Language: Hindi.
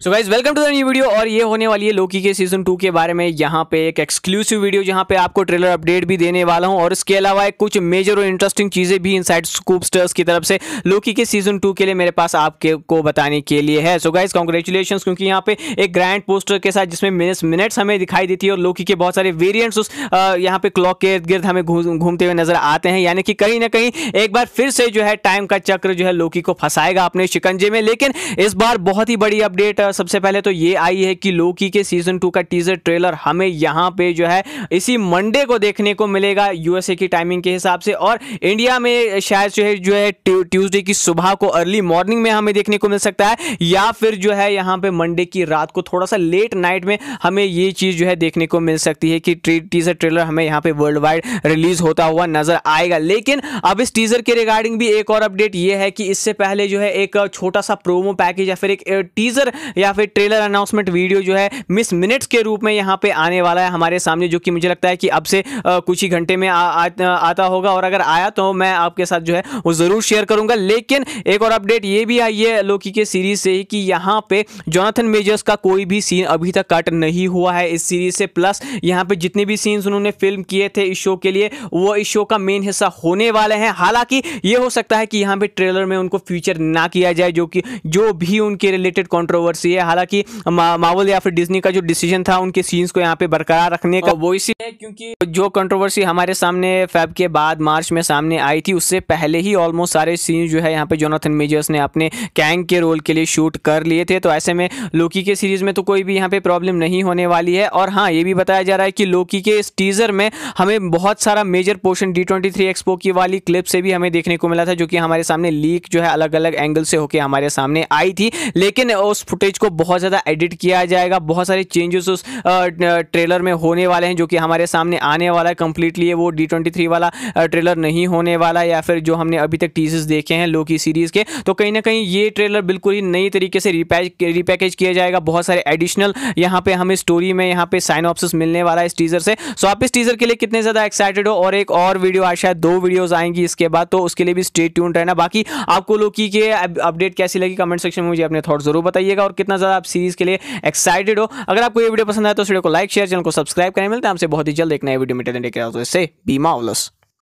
so guys welcome to the new video और ये होने वाली है लोकी के सीजन टू के बारे में यहाँ पे एक एक्सक्लूसिव वीडियो जहाँ पे आपको ट्रेलर अपडेट भी देने वाला हूँ और इसके अलावा कुछ मेजर और इंटरेस्टिंग चीज़ें भी इन स्कूप स्टर्स की तरफ से लोकी के सीजन टू के लिए मेरे पास आपके को बताने के लिए है सो गाइज कॉन्ग्रेचुलेशन क्योंकि यहाँ पे एक ग्रैंड पोस्टर के साथ जिसमें मिनट्स मिनट्स हमें दिखाई देती है और लोकी के बहुत सारे वेरियंट्स उस यहाँ पे क्लॉक के इर्द गिर्द हमें घूमते हुए नजर आते हैं यानी कि कहीं ना कहीं एक बार फिर से जो है टाइम का चक्र जो है लोकी को फंसाएगा अपने शिकंजे में लेकिन इस बार बहुत ही बड़ी अपडेट सबसे पहले तो ये आई है कि लोकी के सीजन टू का टीजर ट्रेलर हमें यहाँ पे जो है इसी मंडे को देखने को मिलेगा यूएसए की टाइमिंग के हिसाब से और इंडिया में शायद जो है जो है ट्यूजडे की सुबह को अर्ली मॉर्निंग में हमें देखने को मिल सकता है या फिर जो है यहाँ पे मंडे की रात को थोड़ा सा लेट नाइट में हमें ये चीज़ जो है देखने को मिल सकती है कि टीजर ट्रेलर हमें यहाँ पे वर्ल्ड वाइड रिलीज होता हुआ नजर आएगा लेकिन अब इस टीजर के रिगार्डिंग भी एक और अपडेट ये है कि इससे पहले जो है एक छोटा सा प्रोमो पैकेज या फिर एक टीजर या फिर ट्रेलर अनाउंसमेंट वीडियो जो है मिस मिनट्स के रूप में यहाँ पे आने वाला है हमारे सामने जो कि मुझे लगता है कि अब से कुछ ही घंटे में आ, आ, आता होगा और अगर आया तो मैं आपके साथ जो है वो ज़रूर शेयर करूंगा लेकिन एक और अपडेट ये भी आई है लोकी के सीरीज से ही कि यहाँ पे जोनाथन मेजर्स का कोई भी सीन अभी तक कट नहीं हुआ है इस सीरीज से प्लस यहाँ पे जितने भी सीन्स उन्होंने फिल्म किए थे इस शो के लिए वो इस शो का मेन हिस्सा होने वाले हैं हालांकि ये हो सकता है कि यहाँ पे ट्रेलर में उनको फ्यूचर ना किया जाए जो कि जो भी उनके रिलेटेड कॉन्ट्रोवर्सी सी है हालांकि मावल या फिर डिजनी का जो डिसीजन था उनके सीन्स को यहाँ पे बरकरार रखने का वो है क्योंकि जो कंट्रोवर्सी हमारे सामने फैब के बाद मार्च में सामने आई थी उससे पहले ही ऑलमोस्ट सारे सीन्स जो है यहाँ पे जोनाथन मेजर्स ने अपने कैंग के रोल के लिए शूट कर लिए थे तो ऐसे में लोकी के सीरीज में तो कोई भी यहाँ पे प्रॉब्लम नहीं होने वाली है और हाँ ये भी बताया जा रहा है कि लोकी के इस टीजर में हमें बहुत सारा major portion D twenty expo की वाली क्लिप से भी हमें देखने को मिला था जो कि हमारे सामने लीक जो है अलग अलग एंगल से होकर हमारे सामने आई थी लेकिन उस फुटेज फुटेज को बहुत ज़्यादा एडिट किया जाएगा बहुत सारे चेंजेस उस ट्रेलर में होने वाले हैं जो कि हमारे सामने आने वाला है कम्प्लीटली वो डी ट्वेंटी वाला ट्रेलर नहीं होने वाला या फिर जो हमने अभी तक टीजेस देखे हैं लोकी सीरीज़ के तो कहीं ना कहीं ये ट्रेलर बिल्कुल ही नई तरीके से रिपैक रिपैकेज किया जाएगा बहुत सारे एडिशनल यहाँ पे हमें स्टोरी में यहाँ पे साइन ऑप्स मिलने वाला है इस टीजर से सो आप इस टीजर के लिए कितने ज़्यादा एक्साइटेड हो और एक और वीडियो आज शायद दो वीडियोज़ आएंगी इसके बाद तो उसके लिए भी स्टेट ट्यून रहना बाकी आपको लोकी के अपडेट कैसी लगी कमेंट सेक्शन में मुझे अपने थॉट जरूर बताइएगा और कितना ज़्यादा आप सीरीज़ के लिए एक्साइटेड हो अगर आपको ये वीडियो पसंद आया तो वीडियो को लाइक शेयर चैनल को सब्सक्राइब करें मिलते हैं आपसे बहुत ही जल्द एक नए वीडियो में टेन डे के बीमा